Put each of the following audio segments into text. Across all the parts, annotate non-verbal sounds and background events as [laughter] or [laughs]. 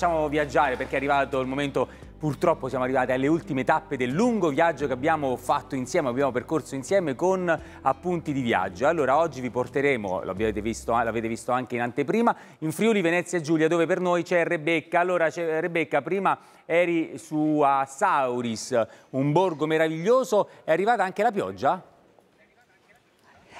facciamo viaggiare perché è arrivato il momento, purtroppo siamo arrivati alle ultime tappe del lungo viaggio che abbiamo fatto insieme, abbiamo percorso insieme con appunti di viaggio. Allora oggi vi porteremo, eh, l'avete visto, visto, anche in anteprima, in Friuli Venezia Giulia dove per noi c'è Rebecca. Allora Rebecca, prima eri su a Sauris, un borgo meraviglioso, è arrivata anche la pioggia?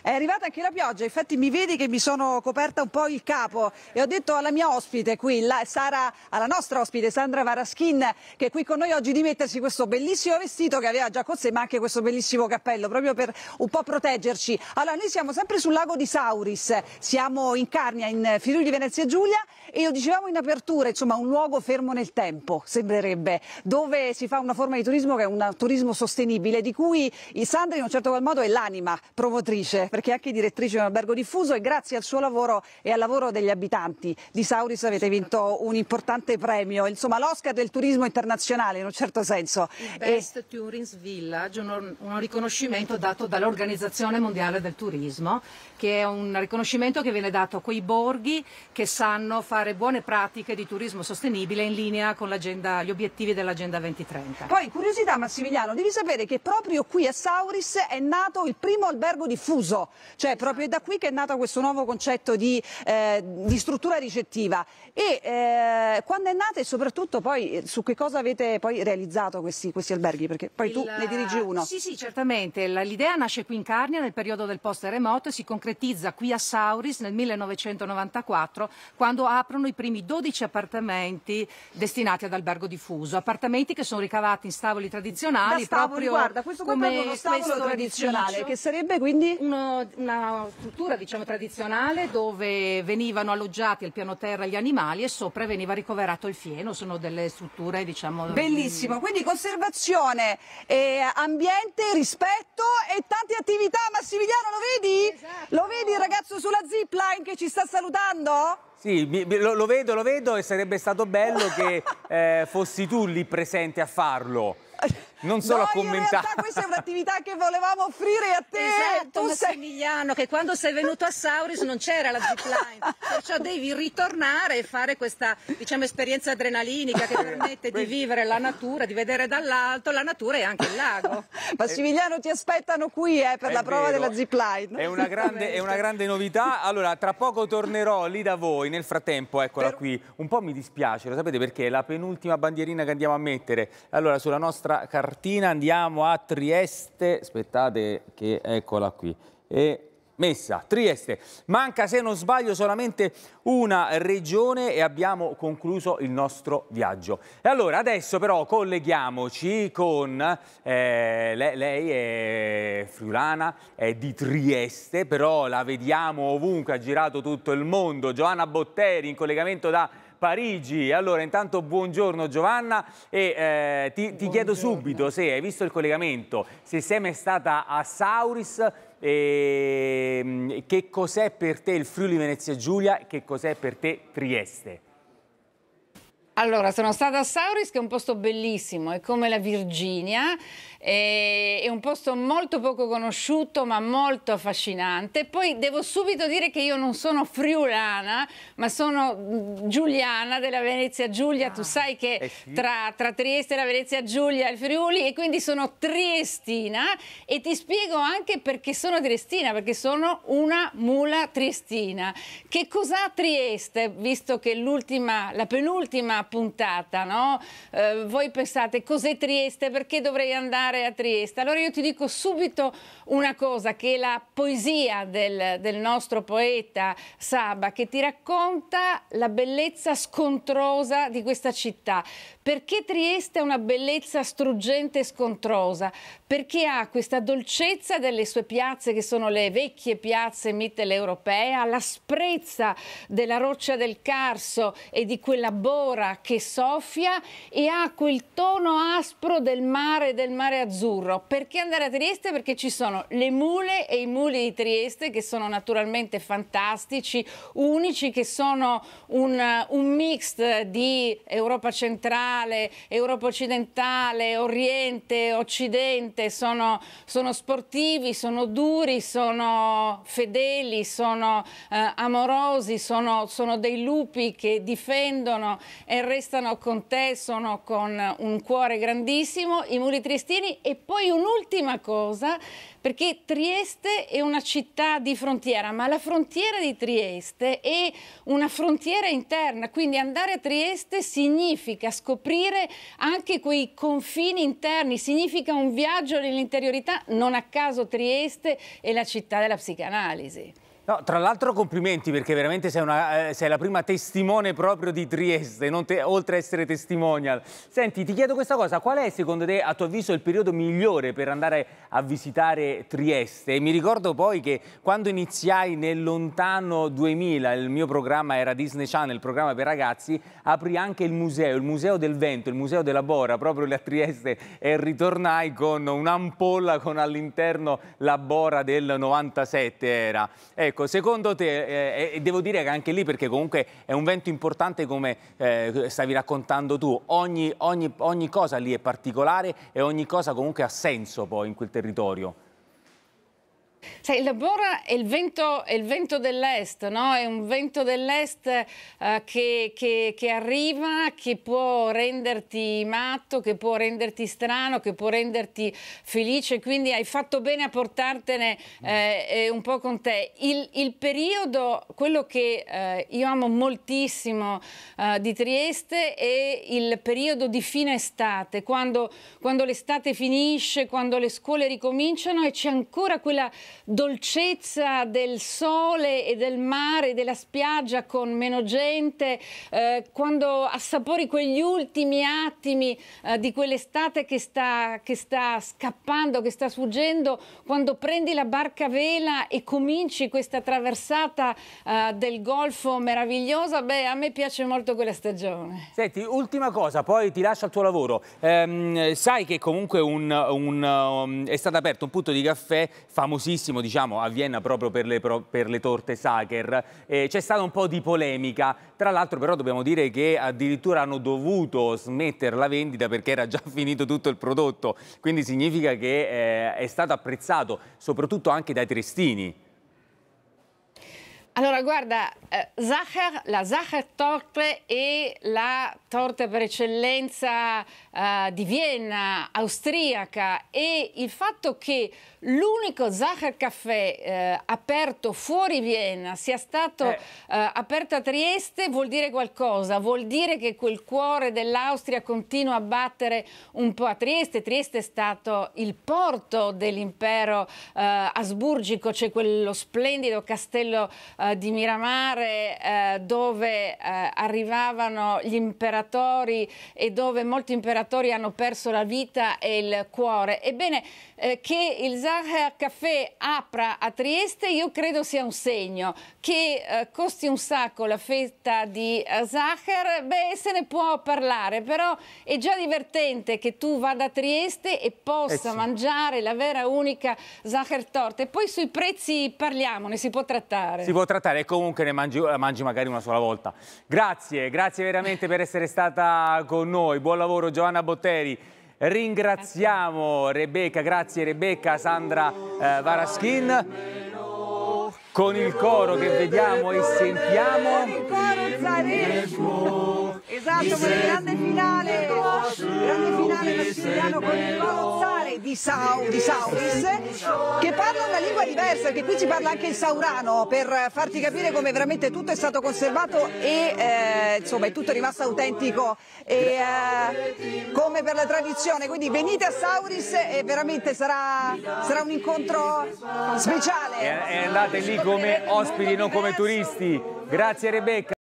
È arrivata anche la pioggia, infatti mi vedi che mi sono coperta un po' il capo e ho detto alla mia ospite qui, la Sara, alla nostra ospite Sandra Varaschin, che è qui con noi oggi di mettersi questo bellissimo vestito che aveva già con sé, ma anche questo bellissimo cappello, proprio per un po' proteggerci. Allora, noi siamo sempre sul lago di Sauris, siamo in Carnia, in Friuli Venezia Giulia e lo dicevamo in apertura, insomma un luogo fermo nel tempo, sembrerebbe, dove si fa una forma di turismo che è un turismo sostenibile, di cui Sandra in un certo qual modo è l'anima promotrice perché è anche direttrice di un albergo diffuso e grazie al suo lavoro e al lavoro degli abitanti di Sauris avete vinto un importante premio, insomma l'Oscar del turismo internazionale in un certo senso. Il Best e... Tourist Village, un, un riconoscimento dato dall'Organizzazione Mondiale del Turismo, che è un riconoscimento che viene dato a quei borghi che sanno fare buone pratiche di turismo sostenibile in linea con gli obiettivi dell'Agenda 2030. Poi curiosità Massimiliano, devi sapere che proprio qui a Sauris è nato il primo albergo diffuso cioè esatto. proprio è da qui che è nato questo nuovo concetto di, eh, di struttura ricettiva. E eh, quando è nata e soprattutto poi eh, su che cosa avete poi realizzato questi, questi alberghi? Perché poi Il... tu ne dirigi uno. Sì, sì, certamente. L'idea nasce qui in Carnia nel periodo del post-terremoto e si concretizza qui a Sauris nel 1994 quando aprono i primi 12 appartamenti destinati ad albergo diffuso. Appartamenti che sono ricavati in stavoli tradizionali. Da stavoli, guarda, questo qua è uno stavolo tradizionale, che sarebbe quindi... Uno una struttura diciamo, tradizionale dove venivano alloggiati al piano terra gli animali e sopra veniva ricoverato il fieno, sono delle strutture diciamo... Bellissimo, quindi conservazione, eh, ambiente, rispetto e tante attività, Massimiliano lo vedi? Esatto. Lo vedi il ragazzo sulla zipline che ci sta salutando? Sì, lo, lo, vedo, lo vedo e sarebbe stato bello che [laughs] eh, fossi tu lì presente a farlo non solo no, a commentare. In realtà questa è un'attività che volevamo offrire a te. Esatto, tu Massimiliano, sei... che quando sei venuto a Sauris non c'era la zipline, perciò devi ritornare e fare questa diciamo, esperienza adrenalinica che permette di vivere la natura, di vedere dall'alto la natura e anche il lago. [laughs] Massimiliano ti aspettano qui eh, per è la prova vero. della zipline. È una, grande, è una grande novità. Allora, tra poco tornerò lì da voi. Nel frattempo, eccola per... qui. Un po' mi dispiace, lo sapete perché è la penultima bandierina che andiamo a mettere. Allora, sulla nostra carretta cartina andiamo a Trieste, aspettate che eccola qui, e messa, Trieste. Manca, se non sbaglio, solamente una regione e abbiamo concluso il nostro viaggio. E allora, adesso però colleghiamoci con... Eh, lei, lei, è friulana, è di Trieste, però la vediamo ovunque, ha girato tutto il mondo. Giovanna Botteri in collegamento da... Parigi. Allora, intanto buongiorno Giovanna e eh, ti, ti chiedo subito se hai visto il collegamento, se sei mai stata a Sauris, eh, che cos'è per te il Friuli Venezia Giulia, che cos'è per te Trieste? Allora, sono stata a Sauris che è un posto bellissimo, è come la Virginia, è un posto molto poco conosciuto ma molto affascinante. Poi devo subito dire che io non sono friulana, ma sono mm, giuliana della Venezia Giulia. Ah, tu sai che eh sì. tra, tra, Trieste, la Venezia Giulia è il Friuli e quindi sono triestina e ti spiego anche perché sono triestina, perché sono una mula triestina. Che cos'ha Trieste, visto che l'ultima, la penultima puntata, no? eh, voi pensate cos'è Trieste, perché dovrei andare a Trieste? Allora io ti dico subito una cosa, che la poesia del, del nostro poeta Saba, che ti racconta la bellezza scontrosa di questa città. Perché Trieste è una bellezza struggente e scontrosa? Perché ha questa dolcezza delle sue piazze, che sono le vecchie piazze mitteleuropee, la sprezza della roccia del Carso e di quella bora che soffia e ha quel tono aspro del mare, del mare azzurro. Perché andare a Trieste? Perché ci sono le mule e i muli di Trieste che sono naturalmente fantastici, unici, che sono un, un mix di Europa centrale, Europa occidentale, Oriente, Occidente, sono, sono sportivi, sono duri, sono fedeli, sono eh, amorosi, sono, sono, dei lupi che difendono. Eh, eh, restano con te, sono con un cuore grandissimo, i muri triestini e poi un'ultima cosa, perché Trieste è una città di frontiera, ma la frontiera di Trieste è una frontiera interna, quindi andare a Trieste significa scoprire anche quei confini interni, significa un viaggio nell'interiorità, non a caso Trieste è la città della psicanalisi. No, tra l'altro complimenti perché veramente sei, una, eh, sei, la prima testimone proprio di Trieste, te, oltre a essere testimonial. Senti, ti chiedo questa cosa, qual è secondo te a tuo avviso il periodo migliore per andare a visitare Trieste? E mi ricordo poi che quando iniziai nel lontano 2000, il mio programma era Disney Channel, il programma per ragazzi, aprì anche il museo, il museo del vento, il museo della Bora, proprio lì a Trieste e ritornai con un'ampolla con all'interno la Bora del 97 era. Ecco, Ecco, secondo te, eh, eh devo dire che anche lì, perché comunque è un vento importante come eh, stavi raccontando tu, ogni, ogni, ogni cosa lì è particolare e ogni cosa comunque ha senso poi in quel territorio. Sai, il Labora è il vento, vento dell'est, no? è un vento dell'est eh, che, che, che, arriva, che può renderti matto, che può renderti strano, che può renderti felice, quindi hai fatto bene a portartene eh, eh un po' con te. Il, il periodo, quello che eh, io amo moltissimo eh, di Trieste è il periodo di fine estate, quando, quando l'estate finisce, quando le scuole ricominciano e c'è ancora quella dolcezza del sole e del mare, della spiaggia con meno gente, eh, quando assapori quegli ultimi attimi eh, di quell'estate che sta, che sta scappando, che sta sfuggendo, quando prendi la barca a vela e cominci questa traversata eh, del Golfo meravigliosa, beh a me piace molto quella stagione. Senti, ultima cosa, poi ti lascio al tuo lavoro. Ehm, sai che comunque un, un, um, è stato aperto un punto di caffè famosissimo famosissimo diciamo, a Vienna proprio per le, per le torte Sacher. Eh, C'è stata un po' di polemica, tra l'altro però dobbiamo dire che addirittura hanno dovuto smettere la vendita perché era già [laughs] finito tutto il prodotto, quindi significa che eh, è stato apprezzato soprattutto anche dai trestini. Allora, guarda, eh, Zahar, la Zahar Torte è la torta per eccellenza eh, di Vienna, austriaca, e il fatto che l'unico Zacher Caffè eh, aperto fuori Vienna sia stato eh. Eh, aperto a Trieste vuol dire qualcosa, vuol dire che quel cuore dell'Austria continua a battere un po' a Trieste. Trieste è stato il porto dell'impero eh, asburgico, c'è quello splendido castello eh, di Miramare eh, dove eh, arrivavano gli imperatori e dove molti imperatori hanno perso la vita e il cuore. Ebbene, eh, che il Zahar Café apra a Trieste io credo sia un segno. Che eh, costi un sacco la fetta di eh, Zahar, beh, se ne può parlare, però è già divertente che tu vada a Trieste e possa sì. mangiare la vera unica Zahar torta. E poi sui prezzi parliamo, ne si può trattare. Si può trattare e comunque ne mangi, eh, mangi magari una sola volta. Grazie, grazie veramente per essere stata con noi. Buon lavoro Giovanna Botteri. Ringraziamo Rebecca, grazie Rebecca, Sandra eh, Varaschin con il coro che vediamo e sentiamo. Esatto, il grande finale, grande finale brasiliano con il Zare di, Sau, di Sauris, che parla una lingua diversa, perché qui ci parla anche il saurano, per farti capire come veramente tutto è stato conservato e eh, insomma è tutto rimasto autentico, e, eh, come per la tradizione. Quindi venite a Sauris e veramente sarà, sarà un incontro speciale. e andate lì come ospiti, non come turisti. Grazie Rebecca.